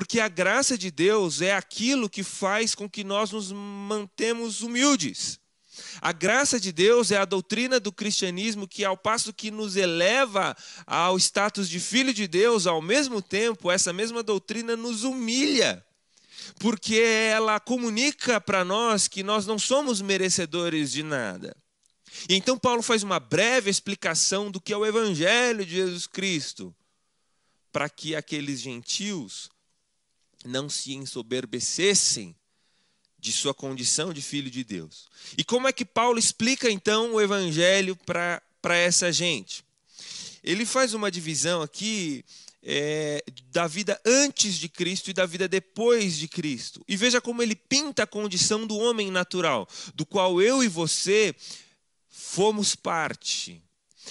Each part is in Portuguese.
Porque a graça de Deus é aquilo que faz com que nós nos mantemos humildes. A graça de Deus é a doutrina do cristianismo que, ao passo que nos eleva ao status de filho de Deus, ao mesmo tempo, essa mesma doutrina nos humilha porque ela comunica para nós que nós não somos merecedores de nada. E então Paulo faz uma breve explicação do que é o evangelho de Jesus Cristo, para que aqueles gentios não se ensoberbecessem de sua condição de filho de Deus. E como é que Paulo explica então o evangelho para essa gente? Ele faz uma divisão aqui é, da vida antes de Cristo e da vida depois de Cristo. E veja como ele pinta a condição do homem natural, do qual eu e você fomos parte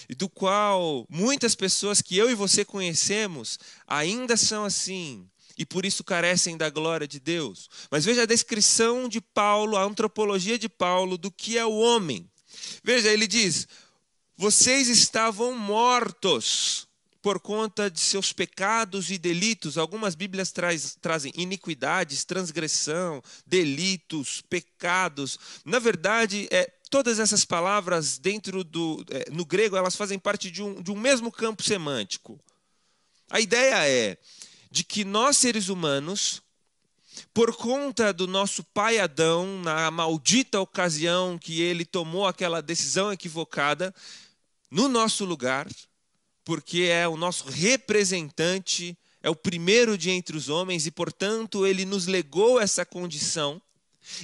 e do qual muitas pessoas que eu e você conhecemos ainda são assim e por isso carecem da glória de Deus. Mas veja a descrição de Paulo, a antropologia de Paulo do que é o homem. Veja, ele diz: vocês estavam mortos por conta de seus pecados e delitos. Algumas Bíblias traz, trazem iniquidades, transgressão, delitos, pecados. Na verdade, é, todas essas palavras dentro do é, no grego elas fazem parte de um, de um mesmo campo semântico. A ideia é de que nós, seres humanos, por conta do nosso pai Adão, na maldita ocasião que ele tomou aquela decisão equivocada, no nosso lugar, porque é o nosso representante, é o primeiro de entre os homens e, portanto, ele nos legou essa condição.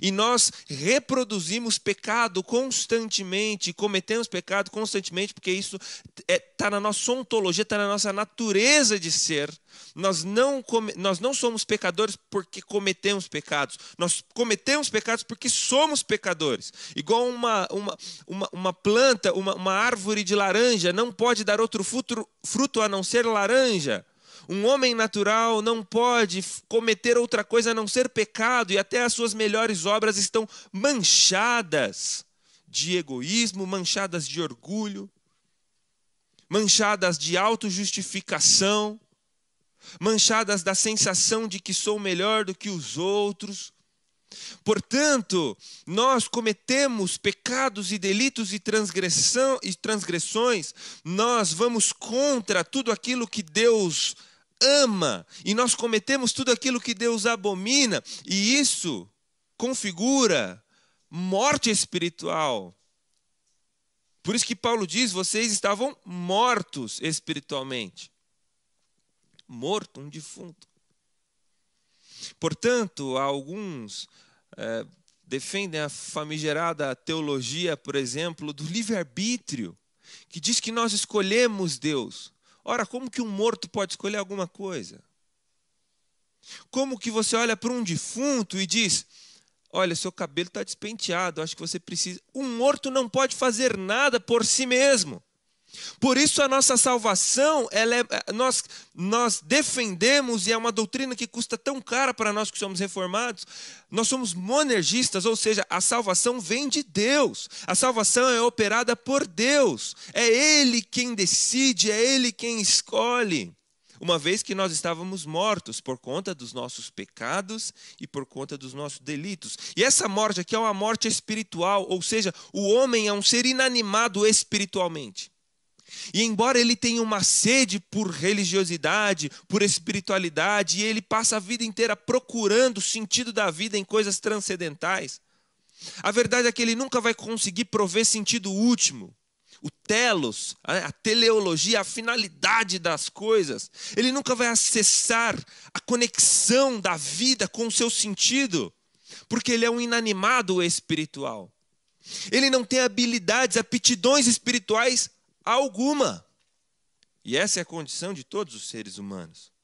E nós reproduzimos pecado constantemente, cometemos pecado constantemente, porque isso está é, tá na nossa ontologia, está na nossa natureza de ser. Nós não, come, nós não somos pecadores porque cometemos pecados. Nós cometemos pecados porque somos pecadores. Igual uma, uma, uma, uma planta, uma, uma árvore de laranja, não pode dar outro fruto, fruto a não ser laranja. Um homem natural não pode cometer outra coisa a não ser pecado, e até as suas melhores obras estão manchadas de egoísmo, manchadas de orgulho, manchadas de autojustificação, manchadas da sensação de que sou melhor do que os outros. Portanto, nós cometemos pecados e delitos e, transgressão, e transgressões, nós vamos contra tudo aquilo que Deus ama, e nós cometemos tudo aquilo que Deus abomina, e isso configura morte espiritual. Por isso que Paulo diz: vocês estavam mortos espiritualmente. Morto, um defunto. Portanto, há alguns é, defendem a famigerada teologia, por exemplo, do livre-arbítrio, que diz que nós escolhemos Deus. Ora, como que um morto pode escolher alguma coisa? Como que você olha para um defunto e diz: Olha, seu cabelo está despenteado, acho que você precisa. Um morto não pode fazer nada por si mesmo. Por isso a nossa salvação, ela é, nós, nós defendemos, e é uma doutrina que custa tão cara para nós que somos reformados, nós somos monergistas, ou seja, a salvação vem de Deus, a salvação é operada por Deus, é Ele quem decide, é Ele quem escolhe. Uma vez que nós estávamos mortos por conta dos nossos pecados e por conta dos nossos delitos. E essa morte aqui é uma morte espiritual, ou seja, o homem é um ser inanimado espiritualmente. E embora ele tenha uma sede por religiosidade, por espiritualidade, e ele passa a vida inteira procurando o sentido da vida em coisas transcendentais, a verdade é que ele nunca vai conseguir prover sentido último. O telos, né, a teleologia, a finalidade das coisas. Ele nunca vai acessar a conexão da vida com o seu sentido, porque ele é um inanimado espiritual. Ele não tem habilidades, aptidões espirituais alguma. E essa é a condição de todos os seres humanos.